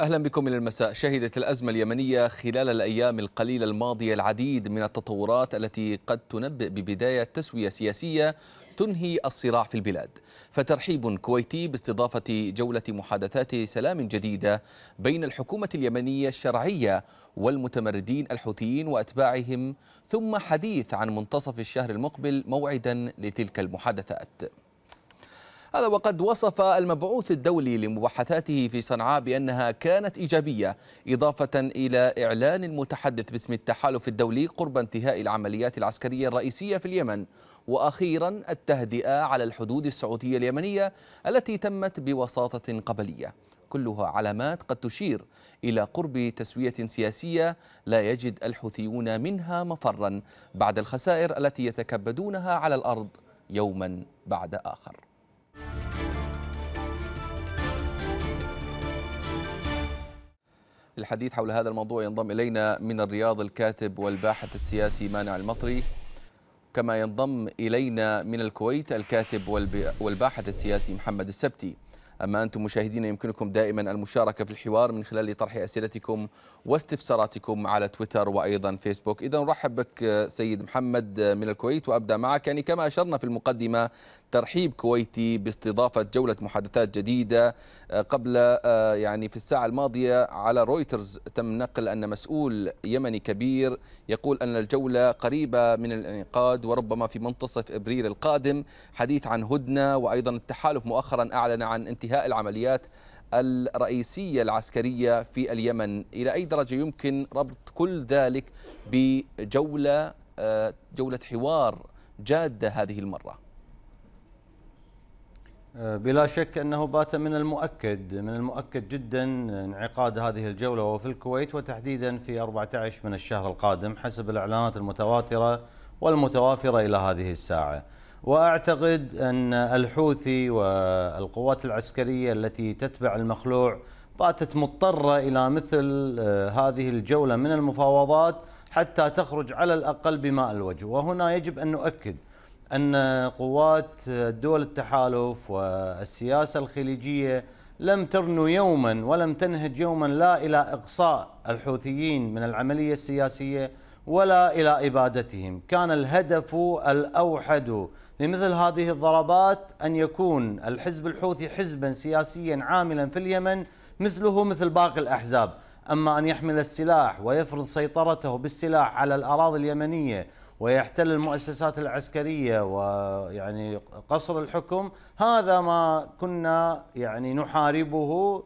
أهلا بكم إلى المساء شهدت الأزمة اليمنية خلال الأيام القليلة الماضية العديد من التطورات التي قد تنبئ ببداية تسوية سياسية تنهي الصراع في البلاد فترحيب كويتي باستضافة جولة محادثات سلام جديدة بين الحكومة اليمنية الشرعية والمتمردين الحوثيين وأتباعهم ثم حديث عن منتصف الشهر المقبل موعدا لتلك المحادثات هذا وقد وصف المبعوث الدولي لمباحثاته في صنعاء بأنها كانت إيجابية إضافة إلى إعلان المتحدث باسم التحالف الدولي قرب انتهاء العمليات العسكرية الرئيسية في اليمن وأخيرا التهدئة على الحدود السعودية اليمنية التي تمت بوساطة قبلية كلها علامات قد تشير إلى قرب تسوية سياسية لا يجد الحوثيون منها مفرا بعد الخسائر التي يتكبدونها على الأرض يوما بعد آخر للحديث حول هذا الموضوع ينضم إلينا من الرياض الكاتب والباحث السياسي مانع المطري كما ينضم إلينا من الكويت الكاتب والباحث السياسي محمد السبتي أما أنتم مشاهدين يمكنكم دائما المشاركة في الحوار من خلال طرح أسئلتكم واستفساراتكم على تويتر وأيضا فيسبوك إذا نرحب بك سيد محمد من الكويت وأبدأ معك يعني كما أشرنا في المقدمة ترحيب كويتي باستضافة جولة محادثات جديدة آه، قبل آه، يعني في الساعة الماضية على رويترز تم نقل أن مسؤول يمني كبير يقول أن الجولة قريبة من الانعقاد وربما في منتصف إبريل القادم حديث عن هدنة وأيضا التحالف مؤخرا أعلن عن انتهاء انتهاء العمليات الرئيسية العسكرية في اليمن إلى أي درجة يمكن ربط كل ذلك بجولة آه، جولة حوار جادة هذه المرة آه، بلا شك أنه بات من المؤكد من المؤكد جدا انعقاد هذه الجولة وفي الكويت وتحديدا في 14 من الشهر القادم حسب الإعلانات المتواترة والمتوافرة إلى هذه الساعة واعتقد ان الحوثي والقوات العسكريه التي تتبع المخلوع باتت مضطره الى مثل آه، هذه الجوله من المفاوضات حتى تخرج على الاقل بماء الوجه، وهنا يجب ان نؤكد ان قوات دول التحالف والسياسه الخليجيه لم ترنو يوما ولم تنهج يوما لا الى اقصاء الحوثيين من العمليه السياسيه ولا إلى إبادتهم كان الهدف الأوحد لمثل هذه الضربات أن يكون الحزب الحوثي حزبا سياسيا عاملا في اليمن مثله مثل باقي الأحزاب أما أن يحمل السلاح ويفرض سيطرته بالسلاح على الأراضي اليمنية ويحتل المؤسسات العسكرية ويعني قصر الحكم هذا ما كنا يعني نحاربه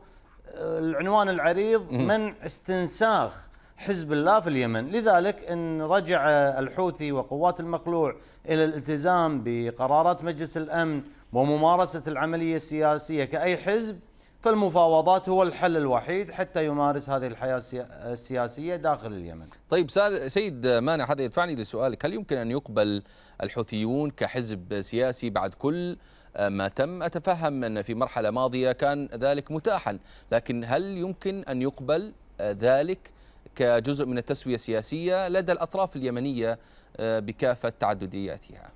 العنوان العريض منع استنساخ حزب الله في اليمن لذلك إن رجع الحوثي وقوات المخلوع إلى الالتزام بقرارات مجلس الأمن وممارسة العملية السياسية كأي حزب فالمفاوضات هو الحل الوحيد حتى يمارس هذه الحياة السياسية داخل اليمن طيب سيد مانع هذا يدفعني لسؤالك هل يمكن أن يقبل الحوثيون كحزب سياسي بعد كل ما تم أتفهم أن في مرحلة ماضية كان ذلك متاحا لكن هل يمكن أن يقبل ذلك كجزء من التسوية السياسية لدى الأطراف اليمنية آه، بكافة تعددياتها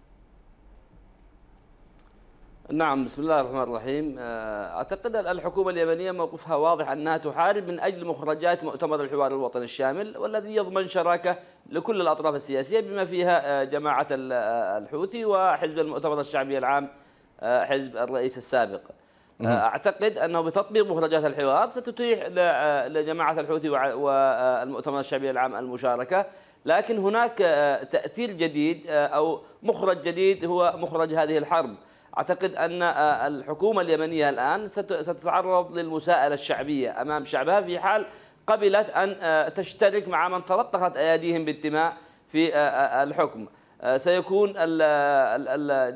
نعم بسم الله الرحمن الرحيم آه، أعتقد الحكومة اليمنية موقفها واضح أنها تحارب من أجل مخرجات مؤتمر الحوار الوطني الشامل والذي يضمن شراكة لكل الأطراف السياسية بما فيها آه، جماعة الحوثي وحزب المؤتمر الشعبي العام حزب الرئيس السابق اعتقد انه بتطبيق مخرجات الحوار ستتيح آه، لجماعه الحوثي والمؤتمر الشعبي العام المشاركه لكن هناك آه، تاثير جديد آه، او مخرج جديد هو مخرج هذه الحرب اعتقد ان الحكومه اليمنيه الان ستتعرض للمساءله الشعبيه امام شعبها في حال قبلت ان تشترك مع من تلطخت ايديهم بالدماء في الحكم آه، سيكون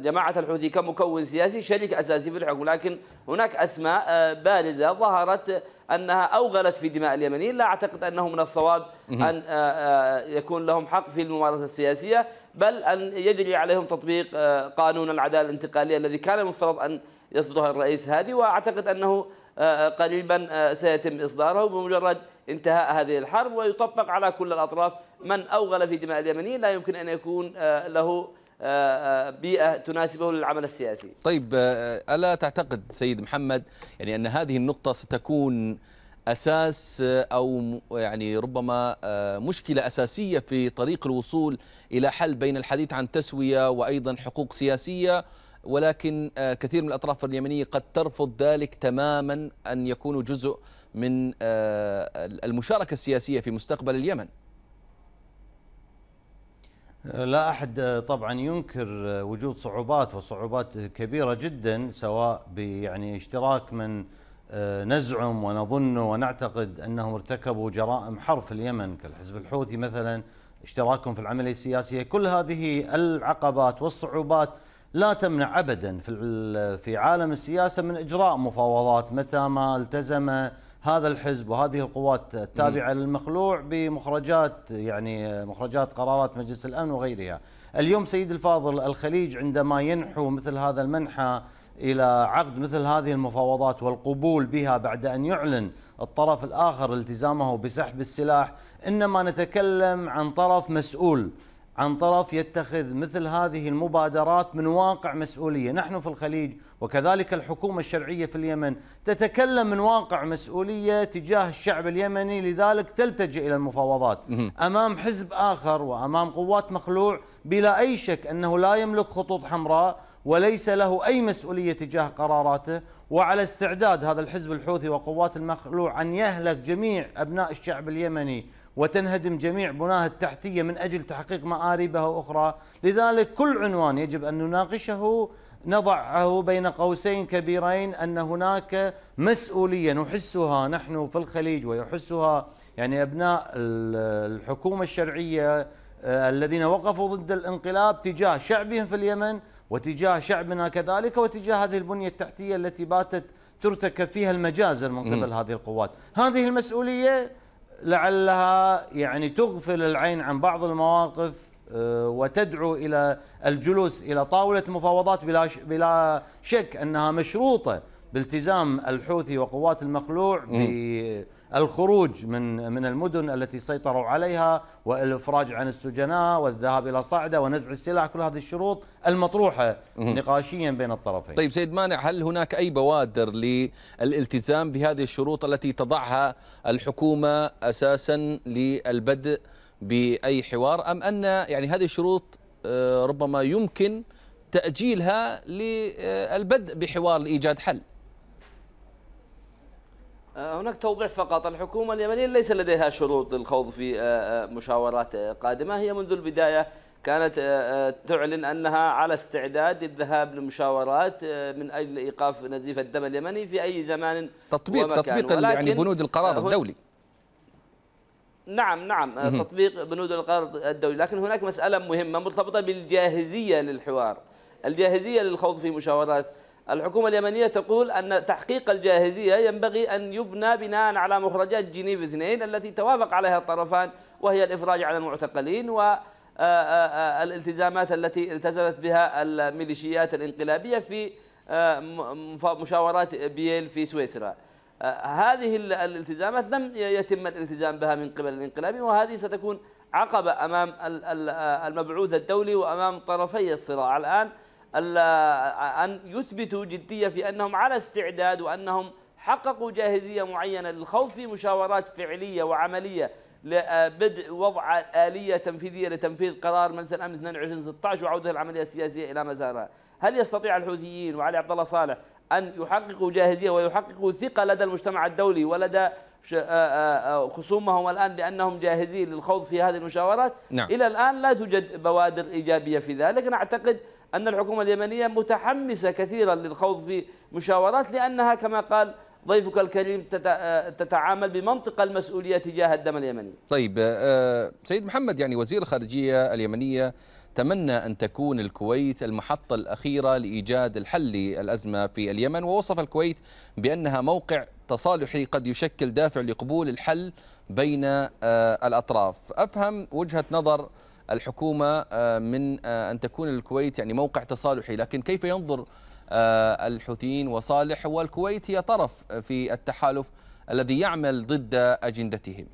جماعة الحوثي كمكون سياسي شريك أساسي في الحكم لكن هناك أسماء آه، بارزة ظهرت أنها أوغلت في دماء اليمنيين لا أعتقد أنه من الصواب أن آه، يكون لهم حق في الممارسة السياسية بل أن يجري عليهم تطبيق قانون العدالة الانتقالية الذي كان المفترض أن يصدره الرئيس هادي وأعتقد أنه قريبا سيتم إصداره بمجرد انتهاء هذه الحرب ويطبق على كل الأطراف من أوغل في دماء اليمنيين لا يمكن أن يكون آه، له آه، آه، بيئة تناسبه للعمل السياسي طيب ألا تعتقد سيد محمد يعني أن هذه النقطة ستكون اساس او يعني ربما مشكله اساسيه في طريق الوصول الى حل بين الحديث عن تسويه وايضا حقوق سياسيه ولكن آه، كثير من الأطراف اليمنية قد ترفض ذلك تماما أن يكونوا جزء من آه، المشاركة السياسية في مستقبل اليمن لا أحد آه، طبعا ينكر وجود صعوبات وصعوبات كبيرة جدا سواء يعني اشتراك من نزعم ونظن ونعتقد أنهم ارتكبوا جرائم حرب في اليمن كالحزب الحوثي مثلا اشتراكهم في العملية السياسية كل هذه العقبات والصعوبات لا تمنع ابدا في في عالم السياسه من اجراء مفاوضات متى ما التزم هذا الحزب وهذه القوات التابعه للمخلوع بمخرجات يعني مخرجات قرارات مجلس الامن وغيرها. اليوم سيد الفاضل الخليج عندما ينحو مثل هذا المنحى الى عقد مثل هذه المفاوضات والقبول بها بعد ان يعلن الطرف الاخر التزامه بسحب السلاح انما نتكلم عن طرف مسؤول عن طرف يتخذ مثل هذه المبادرات من واقع مسؤوليه، نحن في الخليج وكذلك الحكومه الشرعيه في اليمن تتكلم من واقع مسؤوليه تجاه الشعب اليمني لذلك تلتجئ الى المفاوضات امام حزب اخر وامام قوات مخلوع بلا اي شك انه لا يملك خطوط حمراء وليس له اي مسؤوليه تجاه قراراته وعلى استعداد هذا الحزب الحوثي وقوات المخلوع ان يهلك جميع ابناء الشعب اليمني وتنهدم جميع بناها التحتية من أجل تحقيق مآربها أخرى لذلك كل عنوان يجب أن نناقشه نضعه بين قوسين كبيرين أن هناك مسؤولية نحسها نحن في الخليج ويحسها يعني أبناء الحكومة الشرعية آه، الذين وقفوا ضد الانقلاب تجاه شعبهم في اليمن وتجاه شعبنا كذلك وتجاه هذه البنية التحتية التي باتت ترتكب فيها المجازر من قبل هذه القوات هذه المسؤولية لعلها يعني تغفل العين عن بعض المواقف آه، وتدعو الى الجلوس الى طاوله مفاوضات بلا بلا شك انها مشروطه بالتزام الحوثي وقوات المخلوع بالخروج من من المدن التي سيطروا عليها والافراج عن السجناء والذهاب الى صعده ونزع السلاح كل هذه الشروط المطروحه نقاشيا بين الطرفين. طيب سيد مانع هل هناك اي بوادر للالتزام بهذه الشروط التي تضعها الحكومه اساسا للبدء باي حوار ام ان يعني هذه الشروط آه، ربما يمكن تاجيلها للبدء بحوار لايجاد حل؟ آه، هناك توضيح فقط الحكومة اليمنية ليس لديها شروط للخوض في آه، آه، مشاورات قادمة هي منذ البداية كانت تعلن أنها على استعداد الذهاب لمشاورات من أجل إيقاف نزيف الدم اليمني في أي زمان تطبيق ومكان. تطبيق يعني بنود القرار الدولي نعم نعم تطبيق بنود القرار الدولي لكن هناك مسألة مهمة مرتبطة بالجاهزية للحوار الجاهزية للخوض في مشاورات الحكومة اليمنية تقول أن تحقيق الجاهزية ينبغي أن يبنى بناء على مخرجات جنيف اثنين التي توافق عليها الطرفان وهي الإفراج عن المعتقلين و الالتزامات التي التزمت بها الميليشيات الانقلابية في مشاورات بييل في سويسرا هذه الالتزامات لم يتم الالتزام بها من قبل الانقلابيين وهذه ستكون عقبة أمام المبعوث الدولي وأمام طرفي الصراع الآن أن يثبتوا جدية في أنهم على استعداد وأنهم حققوا جاهزية معينة للخوض في مشاورات فعلية وعملية لبدء وضع آلية تنفيذية لتنفيذ قرار مجلس الأمن 2216 وعودة العملية السياسية إلى مسارها هل يستطيع الحوثيين وعلي عبد الله صالح أن يحققوا جاهزية ويحققوا ثقة لدى المجتمع الدولي ولدى آه، آه، آه، خصومهم الآن بأنهم جاهزين للخوض في هذه المشاورات نعم. إلى الآن لا توجد بوادر إيجابية في ذلك نعتقد أن الحكومة اليمنية متحمسة كثيرا للخوض في مشاورات لأنها كما قال ضيفك الكريم آه، تتعامل بمنطق المسؤولية تجاه الدم اليمني طيب آه، سيد محمد يعني وزير الخارجية اليمنية تمنى أن تكون الكويت المحطة الأخيرة لإيجاد الحل للأزمة في اليمن ووصف الكويت بأنها موقع تصالحي قد يشكل دافع لقبول الحل بين آه، الأطراف أفهم وجهة نظر الحكومة آه، من آه، أن تكون الكويت يعني موقع تصالحي لكن كيف ينظر آه، الحوثيين وصالح والكويت هي طرف في التحالف الذي يعمل ضد أجندتهم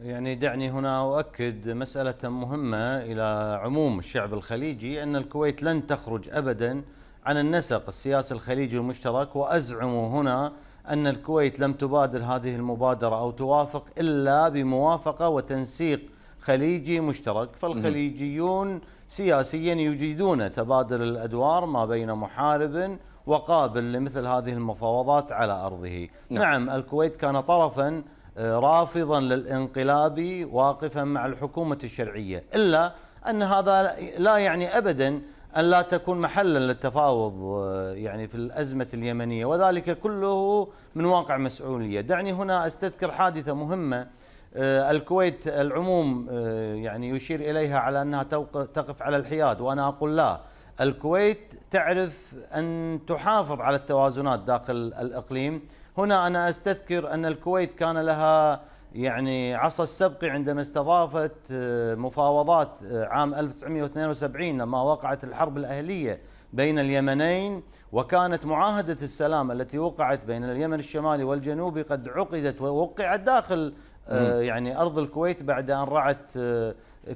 يعني دعني هنا أؤكد مسألة مهمة إلى عموم الشعب الخليجي أن الكويت لن تخرج أبدا عن النسق السياسي الخليجي المشترك وأزعم هنا أن الكويت لم تبادر هذه المبادرة أو توافق إلا بموافقة وتنسيق خليجي مشترك فالخليجيون سياسيا يجيدون تبادل الأدوار ما بين محارب وقابل لمثل هذه المفاوضات على أرضه نعم, نعم الكويت كان طرفا آه، رافضا للانقلاب واقفا مع الحكومة الشرعية إلا أن هذا لا يعني أبدا أن لا تكون محلا للتفاوض آه، يعني في الأزمة اليمنية وذلك كله من واقع مسؤولية دعني هنا أستذكر حادثة مهمة آه، الكويت العموم آه، يعني يشير إليها على أنها تقف على الحياد وأنا أقول لا الكويت تعرف أن تحافظ على التوازنات داخل الإقليم هنا أنا أستذكر أن الكويت كان لها يعني عصا السبقي عندما استضافت آه، مفاوضات آه، عام 1972 لما وقعت الحرب الأهلية بين اليمنين وكانت معاهدة السلام التي وقعت بين اليمن الشمالي والجنوبي قد عقدت ووقعت داخل آه، يعني أرض الكويت بعد أن رعت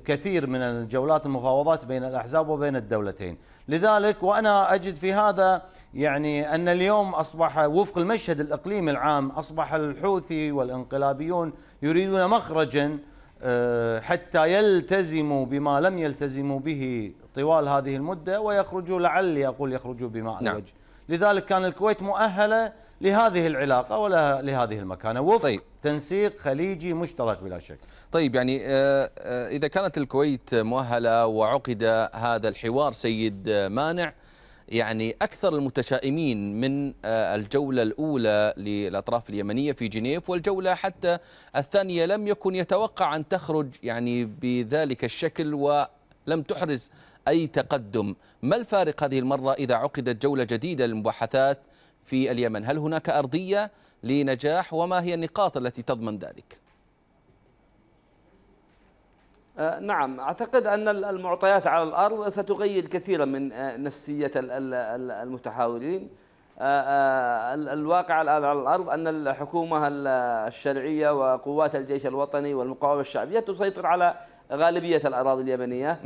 كثير من الجولات المفاوضات بين الأحزاب وبين الدولتين لذلك وأنا أجد في هذا يعني أن اليوم أصبح وفق المشهد الإقليمي العام أصبح الحوثي والإنقلابيون يريدون مخرجا آه، حتى يلتزموا بما لم يلتزموا به طوال هذه المدة ويخرجوا لعلي أقول يخرجوا بماء نعم. لذلك كان الكويت مؤهلة لهذه العلاقة ولا لهذه المكانة وفق طيب. تنسيق خليجي مشترك بلا شك طيب يعني آه، آه، إذا كانت الكويت مؤهلة وعقد هذا الحوار سيد مانع يعني أكثر المتشائمين من آه، الجولة الأولى للأطراف اليمنية في جنيف والجولة حتى الثانية لم يكن يتوقع أن تخرج يعني بذلك الشكل ولم تحرز أي تقدم ما الفارق هذه المرة إذا عقدت جولة جديدة للمباحثات في اليمن هل هناك أرضية لنجاح وما هي النقاط التي تضمن ذلك أه، نعم أعتقد أن المعطيات على الأرض ستغير كثيرا من أه، نفسية المتحاورين أه، الواقع الآن على الأرض أن الحكومة الشرعية وقوات الجيش الوطني والمقاومة الشعبية تسيطر على غالبية الأراضي اليمنية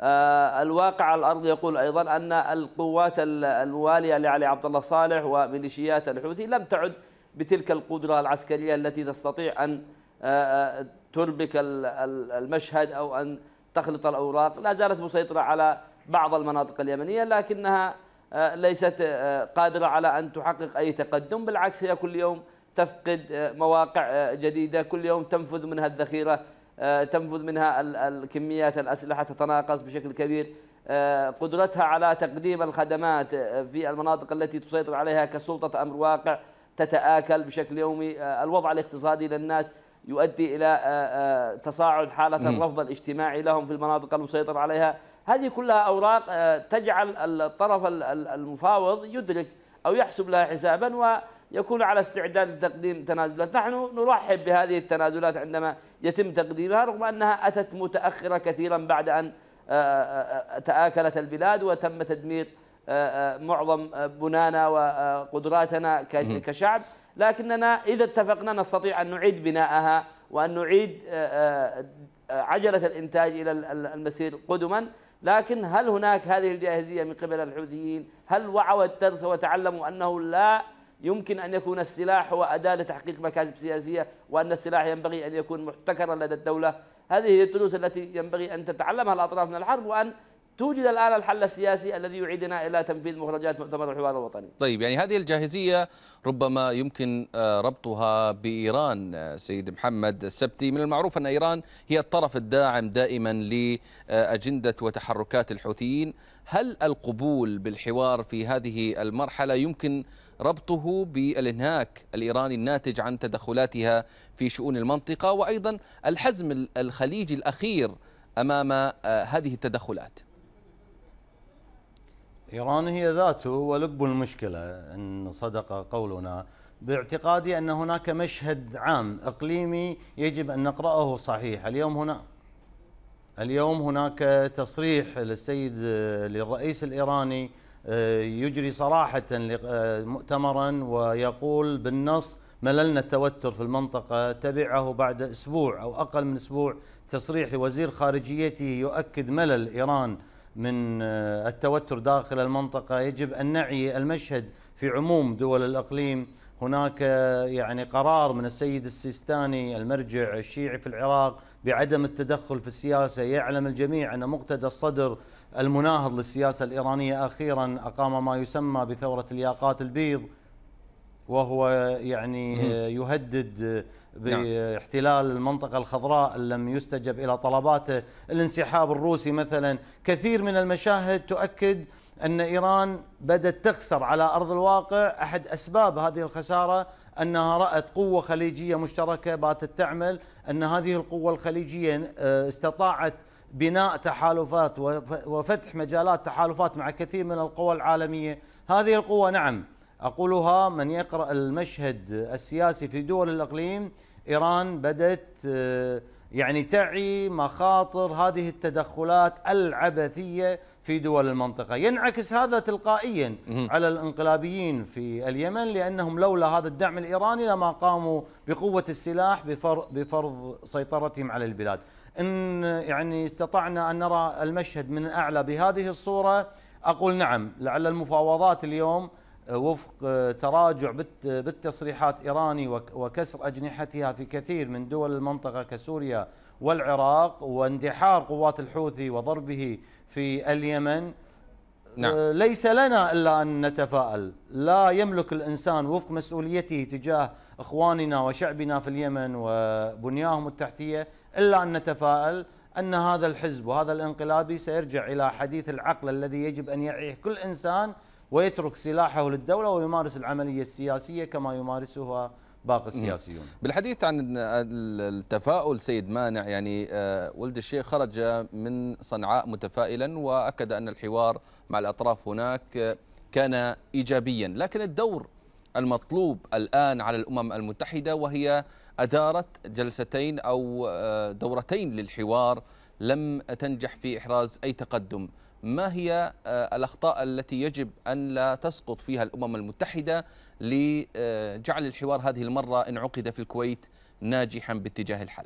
آه الواقع على الأرض يقول أيضا أن القوات الوالية لعلي عبد الله صالح وميليشيات الحوثي لم تعد بتلك القدرة العسكرية التي تستطيع أن آه, آه، تربك المشهد أو أن تخلط الأوراق لا زالت مسيطرة على بعض المناطق اليمنية لكنها آه، ليست آه، قادرة على أن تحقق أي تقدم بالعكس هي كل يوم تفقد مواقع جديدة كل يوم تنفذ منها الذخيرة آه، تنفذ منها الكميات الأسلحة تتناقص بشكل كبير آه، قدرتها على تقديم الخدمات آه، في المناطق التي تسيطر عليها كسلطة أمر واقع تتآكل بشكل يومي الوضع الاقتصادي للناس يؤدي إلى تصاعد حالة الرفض الاجتماعي لهم في المناطق المسيطر عليها هذه كلها أوراق تجعل الطرف المفاوض يدرك أو يحسب لها حسابا و يكون على استعداد لتقديم تنازلات نحن نرحب بهذه التنازلات عندما يتم تقديمها رغم أنها أتت متأخرة كثيرا بعد أن آه، آه، آه، تآكلت البلاد وتم تدمير معظم بنانا وقدراتنا كشعب لكننا إذا اتفقنا نستطيع أن نعيد بناءها وأن نعيد عجلة الإنتاج إلى المسير قدما لكن هل هناك هذه الجاهزية من قبل الحوثيين هل وعوا الترس وتعلموا أنه لا يمكن أن يكون السلاح هو أداة لتحقيق مكاسب سياسية وأن السلاح ينبغي أن يكون محتكرا لدى الدولة هذه هي الدروس التي ينبغي أن تتعلمها الأطراف من الحرب وأن توجد الآن الحل السياسي الذي يعيدنا إلى تنفيذ مخرجات مؤتمر الحوار الوطني طيب يعني هذه الجاهزية ربما يمكن آه، ربطها بإيران آه، سيد محمد السبتي من المعروف أن إيران هي الطرف الداعم دائما لأجندة وتحركات الحوثيين هل القبول بالحوار في هذه المرحلة يمكن ربطه بالانهاك الايراني الناتج عن تدخلاتها في شؤون المنطقه وايضا الحزم الخليجي الاخير امام آه، هذه التدخلات. ايران هي ذاته ولب المشكله ان صدق قولنا باعتقادي ان هناك مشهد عام اقليمي يجب ان نقراه صحيح اليوم هنا اليوم هناك تصريح للسيد آه، للرئيس الايراني آه، يجري صراحة آه، مؤتمرا ويقول بالنص مللنا التوتر في المنطقة تبعه بعد أسبوع أو أقل من أسبوع تصريح لوزير خارجيته يؤكد ملل إيران من آه، التوتر داخل المنطقة يجب أن نعي المشهد في عموم دول الأقليم هناك يعني قرار من السيد السيستاني المرجع الشيعي في العراق بعدم التدخل في السياسة يعلم الجميع أن مقتدى الصدر المناهض للسياسة الإيرانية أخيرا أقام ما يسمى بثورة الياقات البيض وهو يعني يهدد نعم. باحتلال المنطقة الخضراء لم يستجب إلى طلباته الانسحاب الروسي مثلا كثير من المشاهد تؤكد أن إيران بدأت تخسر على أرض الواقع أحد أسباب هذه الخسارة أنها رأت قوة خليجية مشتركة باتت تعمل أن هذه القوة الخليجية آه، استطاعت بناء تحالفات وفتح مجالات تحالفات مع كثير من القوى العالميه، هذه القوى نعم اقولها من يقرا المشهد السياسي في دول الاقليم ايران بدأت آه، يعني تعي مخاطر هذه التدخلات العبثيه في دول المنطقه، ينعكس هذا تلقائيا على الانقلابيين في اليمن لانهم لولا هذا الدعم الايراني لما قاموا بقوه السلاح بفرض سيطرتهم على البلاد. ان يعني استطعنا ان نرى المشهد من اعلى بهذه الصوره اقول نعم لعل المفاوضات اليوم آه، وفق آه، تراجع بالتصريحات إيراني وكسر أجنحتها في كثير من دول المنطقة كسوريا والعراق واندحار قوات الحوثي وضربه في اليمن نعم. آه، ليس لنا إلا أن نتفائل لا يملك الإنسان وفق مسؤوليته تجاه إخواننا وشعبنا في اليمن وبنياهم التحتية إلا أن نتفائل أن هذا الحزب وهذا الانقلابي سيرجع إلى حديث العقل الذي يجب أن يعيه كل إنسان ويترك سلاحه للدولة ويمارس العملية السياسية كما يمارسها باقي السياسيون بالحديث عن التفاؤل سيد مانع يعني آه، ولد الشيخ خرج من صنعاء متفائلا وأكد أن الحوار مع الأطراف هناك كان إيجابيا لكن الدور المطلوب الآن على الأمم المتحدة وهي أدارت جلستين أو آه، دورتين للحوار لم تنجح في إحراز أي تقدم ما هي آه, الأخطاء التي يجب أن لا تسقط فيها الأمم المتحدة لجعل الحوار هذه المرة إن عقد في الكويت ناجحا باتجاه الحل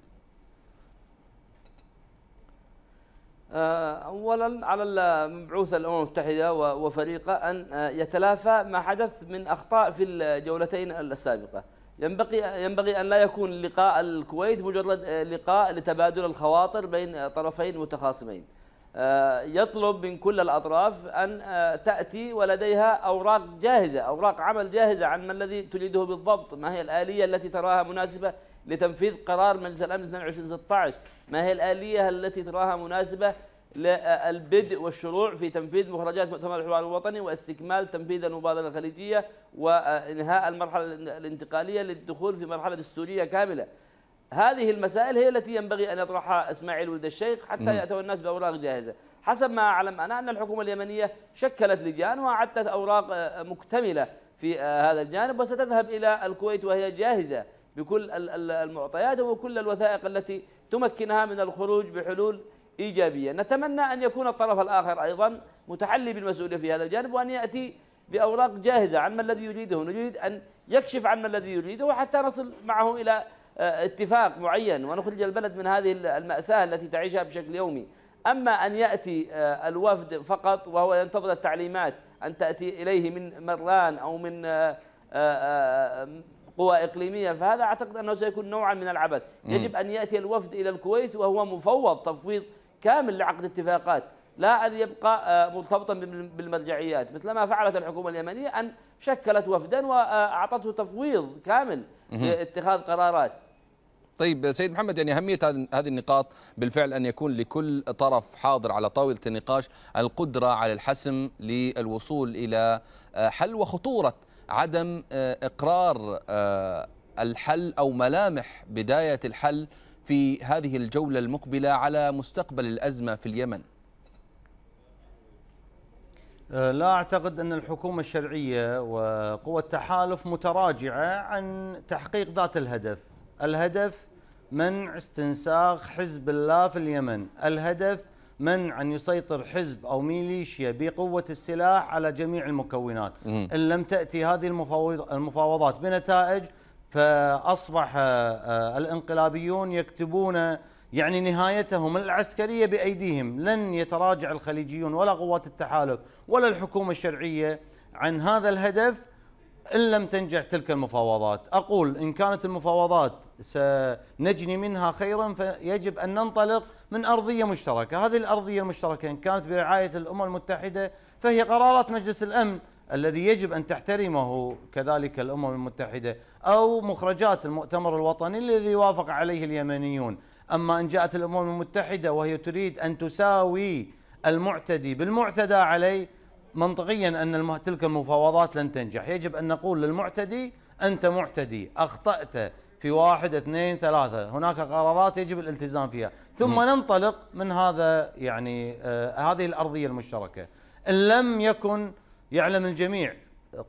آه، اولا على المبعوث الامم المتحده وفريقه ان آه، يتلافى ما حدث من اخطاء في الجولتين السابقه ينبغي ينبغي ان لا يكون لقاء الكويت مجرد لقاء لتبادل الخواطر بين طرفين متخاصمين آه، يطلب من كل الأطراف أن آه، تأتي ولديها أوراق جاهزة أوراق عمل جاهزة عن ما الذي تريده بالضبط ما هي الآلية التي تراها مناسبة لتنفيذ قرار مجلس الأمن 2216 ما هي الآلية التي تراها مناسبة للبدء والشروع في تنفيذ مخرجات مؤتمر الحوار الوطني واستكمال تنفيذ المبادرة الخليجية وإنهاء المرحلة الانتقالية للدخول في مرحلة دستورية كاملة هذه المسائل هي التي ينبغي أن يطرحها إسماعيل ولد الشيخ حتى يأتوا الناس بأوراق جاهزة حسب ما أعلم أنا أن الحكومة اليمنية شكلت لجان وأعدت أوراق آه، مكتملة في آه، هذا الجانب وستذهب إلى الكويت وهي جاهزة بكل المعطيات وكل الوثائق التي تمكنها من الخروج بحلول إيجابية نتمنى أن يكون الطرف الآخر أيضا متحلي بالمسؤولية في هذا الجانب وأن يأتي بأوراق جاهزة عن ما الذي يريده نريد أن يكشف عن ما الذي يريده وحتى نصل معه إلى آه، اتفاق معين ونخرج البلد من هذه المأساة التي تعيشها بشكل يومي أما أن يأتي آه، الوفد فقط وهو ينتظر التعليمات أن تأتي إليه من مران أو من آه، قوى إقليمية فهذا أعتقد أنه سيكون نوعا من العبث يجب أن يأتي الوفد إلى الكويت وهو مفوض تفويض كامل لعقد اتفاقات لا أن يبقى مرتبطا بالمرجعيات مثل ما فعلت الحكومة اليمنية أن شكلت وفدا وأعطته تفويض كامل لاتخاذ قرارات طيب سيد محمد يعني أهمية هذه النقاط بالفعل أن يكون لكل طرف حاضر على طاولة النقاش القدرة على الحسم للوصول إلى آه، حل وخطورة عدم آه، إقرار آه، الحل أو ملامح بداية الحل في هذه الجولة المقبلة على مستقبل الأزمة في اليمن لا أعتقد أن الحكومة الشرعية وقوى التحالف متراجعة عن تحقيق ذات الهدف الهدف منع استنساخ حزب الله في اليمن الهدف منع أن يسيطر حزب أو ميليشيا بقوة السلاح على جميع المكونات مم. إن لم تأتي هذه المفاوضات بنتائج فأصبح آه، آه، الانقلابيون يكتبون يعني نهايتهم العسكرية بأيديهم لن يتراجع الخليجيون ولا قوات التحالف ولا الحكومة الشرعية عن هذا الهدف إن لم تنجح تلك المفاوضات أقول إن كانت المفاوضات سنجني منها خيرا فيجب أن ننطلق من أرضية مشتركة هذه الأرضية المشتركة إن كانت برعاية الأمم المتحدة فهي قرارات مجلس الأمن الذي يجب أن تحترمه كذلك الأمم المتحدة أو مخرجات المؤتمر الوطني الذي وافق عليه اليمنيون أما إن جاءت الأمم المتحدة وهي تريد أن تساوي المعتدي بالمعتدى عليه منطقيا أن تلك المفاوضات لن تنجح يجب أن نقول للمعتدي أنت معتدي أخطأت في واحد اثنين ثلاثة هناك قرارات يجب الالتزام فيها ثم م. ننطلق من هذا يعني آه هذه الأرضية المشتركة إن لم يكن يعلم الجميع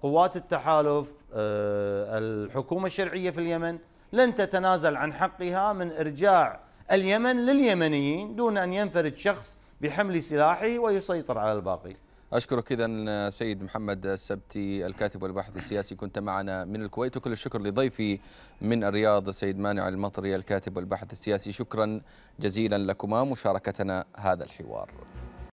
قوات التحالف آه الحكومة الشرعية في اليمن لن تتنازل عن حقها من إرجاع اليمن لليمنيين دون أن ينفرد شخص بحمل سلاحه ويسيطر على الباقي أشكرك إذا سيد محمد السبتي الكاتب والباحث السياسي كنت معنا من الكويت وكل الشكر لضيفي من الرياض سيد مانع المطري الكاتب والباحث السياسي شكرا جزيلا لكما مشاركتنا هذا الحوار